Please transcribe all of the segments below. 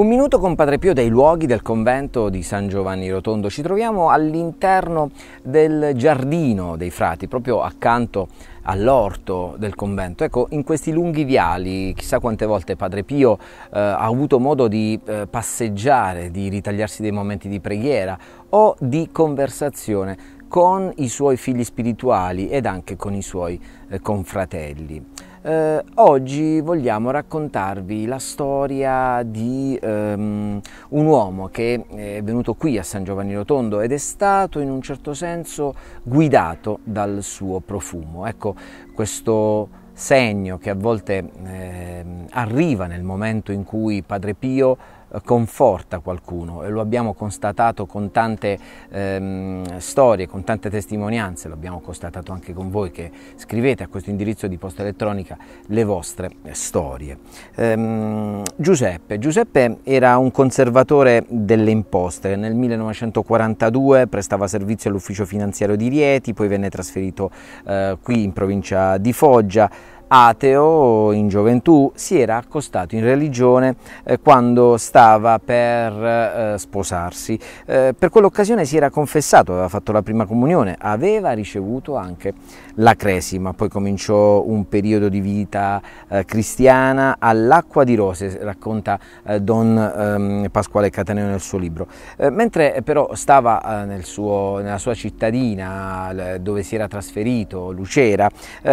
Un minuto con Padre Pio dei luoghi del convento di San Giovanni Rotondo. Ci troviamo all'interno del giardino dei frati, proprio accanto all'orto del convento. Ecco, in questi lunghi viali, chissà quante volte Padre Pio eh, ha avuto modo di eh, passeggiare, di ritagliarsi dei momenti di preghiera o di conversazione con i suoi figli spirituali ed anche con i suoi eh, confratelli. Eh, oggi vogliamo raccontarvi la storia di ehm, un uomo che è venuto qui a San Giovanni Rotondo ed è stato in un certo senso guidato dal suo profumo. Ecco, questo segno che a volte eh, arriva nel momento in cui Padre Pio eh, conforta qualcuno e lo abbiamo constatato con tante ehm, storie, con tante testimonianze, lo abbiamo constatato anche con voi che scrivete a questo indirizzo di posta elettronica le vostre storie. Ehm, Giuseppe. Giuseppe era un conservatore delle imposte, nel 1942 prestava servizio all'ufficio finanziario di Rieti, poi venne trasferito eh, qui in provincia di Foggia ateo in gioventù, si era accostato in religione eh, quando stava per eh, sposarsi. Eh, per quell'occasione si era confessato, aveva fatto la prima comunione, aveva ricevuto anche la cresima, poi cominciò un periodo di vita eh, cristiana all'acqua di rose, racconta eh, Don ehm, Pasquale Cataneo nel suo libro. Eh, mentre però stava nel suo, nella sua cittadina dove si era trasferito, Lucera,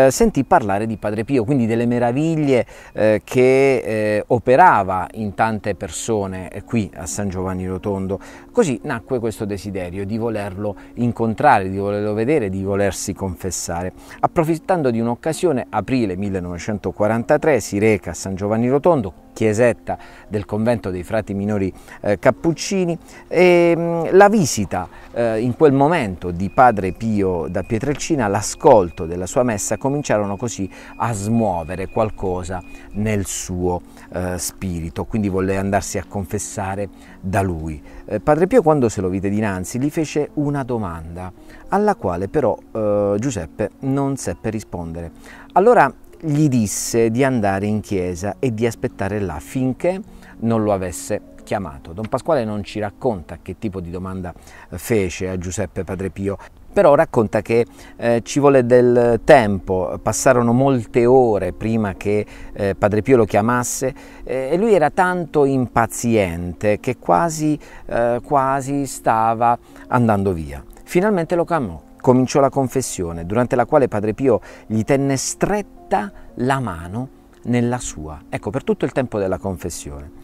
sentì parlare di padre Pio, quindi delle meraviglie eh, che eh, operava in tante persone eh, qui a San Giovanni Rotondo. Così nacque questo desiderio di volerlo incontrare, di volerlo vedere, di volersi confessare. Approfittando di un'occasione, aprile 1943 si reca a San Giovanni Rotondo, chiesetta del convento dei frati minori eh, cappuccini e mh, mm, la visita eh, in quel momento di padre Pio da Pietrelcina, l'ascolto della sua messa cominciarono così a smuovere qualcosa nel suo eh, spirito, quindi volle andarsi a confessare da lui. Eh, Padre Pio quando se lo vide dinanzi gli fece una domanda, alla quale però eh, Giuseppe non seppe rispondere. Allora gli disse di andare in chiesa e di aspettare là finché non lo avesse chiamato. Don Pasquale non ci racconta che tipo di domanda eh, fece a Giuseppe Padre Pio, però racconta che eh, ci volle del tempo, passarono molte ore prima che eh, Padre Pio lo chiamasse eh, e lui era tanto impaziente che quasi, eh, quasi stava andando via. Finalmente lo chiamò, cominciò la confessione, durante la quale Padre Pio gli tenne stretta la mano nella sua, ecco per tutto il tempo della confessione.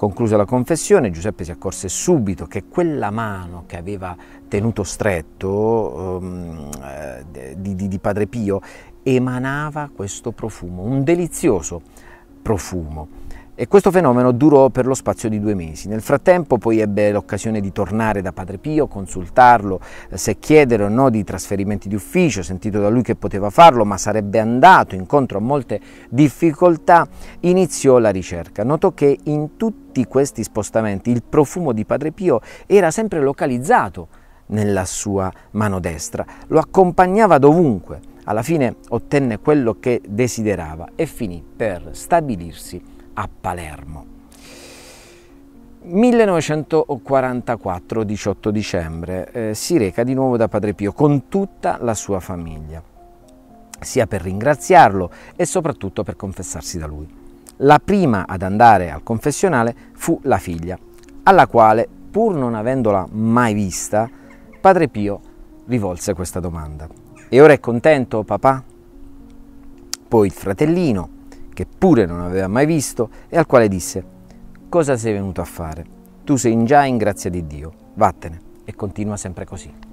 Conclusa la confessione, Giuseppe si accorse subito che quella mano che aveva tenuto stretto um, di, di, di Padre Pio emanava questo profumo, un delizioso profumo. E questo fenomeno durò per lo spazio di due mesi. Nel frattempo poi ebbe l'occasione di tornare da Padre Pio, consultarlo eh, se chiedere o no di trasferimenti di ufficio, sentito da lui che poteva farlo, ma sarebbe andato incontro a molte difficoltà, iniziò la ricerca. Notò che in tutti questi spostamenti il profumo di Padre Pio era sempre localizzato nella sua mano destra, lo accompagnava dovunque. Alla fine ottenne quello che desiderava e finì per stabilirsi a Palermo. 1944, 18 dicembre, eh, si reca di nuovo da Padre Pio con tutta la sua famiglia, sia per ringraziarlo e soprattutto per confessarsi da lui. La prima ad andare al confessionale fu la figlia, alla quale, pur non avendola mai vista, Padre Pio rivolse questa domanda. E ora è contento, papà? Poi il fratellino, che pure non aveva mai visto e al quale disse cosa sei venuto a fare? Tu sei già in grazia di Dio, vattene e continua sempre così.